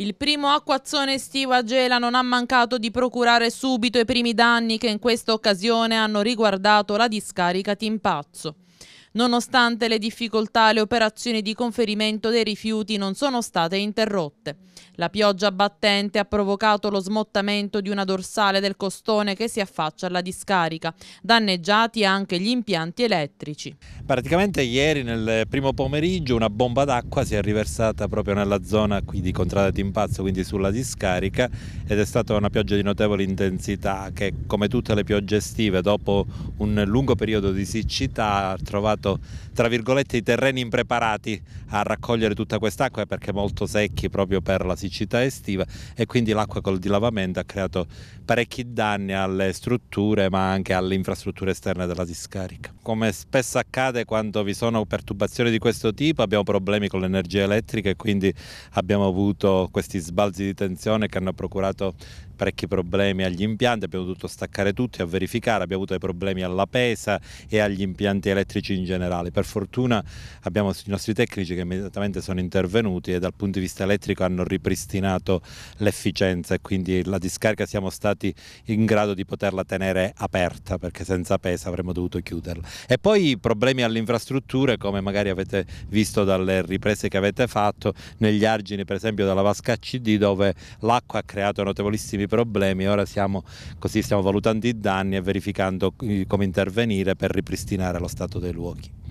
Il primo acquazzone estivo a Gela non ha mancato di procurare subito i primi danni che in questa occasione hanno riguardato la discarica Timpazzo. Nonostante le difficoltà, le operazioni di conferimento dei rifiuti non sono state interrotte. La pioggia battente ha provocato lo smottamento di una dorsale del costone che si affaccia alla discarica, danneggiati anche gli impianti elettrici. Praticamente ieri nel primo pomeriggio una bomba d'acqua si è riversata proprio nella zona qui di Contrada Timpazzo, quindi sulla discarica, ed è stata una pioggia di notevole intensità che come tutte le piogge estive dopo un lungo periodo di siccità ha trovato lasciato tra virgolette i terreni impreparati a raccogliere tutta quest'acqua perché molto secchi proprio per la siccità estiva e quindi l'acqua col dilavamento ha creato parecchi danni alle strutture ma anche alle infrastrutture esterne della discarica. Come spesso accade quando vi sono perturbazioni di questo tipo abbiamo problemi con l'energia elettrica e quindi abbiamo avuto questi sbalzi di tensione che hanno procurato parecchi problemi agli impianti, abbiamo dovuto staccare tutti a verificare, abbiamo avuto dei problemi alla pesa e agli impianti elettrici in generale. Per fortuna abbiamo i nostri tecnici che immediatamente sono intervenuti e dal punto di vista elettrico hanno ripristinato l'efficienza e quindi la discarica siamo stati in grado di poterla tenere aperta perché senza pesa avremmo dovuto chiuderla. E poi problemi alle infrastrutture come magari avete visto dalle riprese che avete fatto negli argini per esempio della vasca CD dove l'acqua ha creato notevolissimi problemi ora siamo, così stiamo valutando i danni e verificando come intervenire per ripristinare lo stato dei luoghi.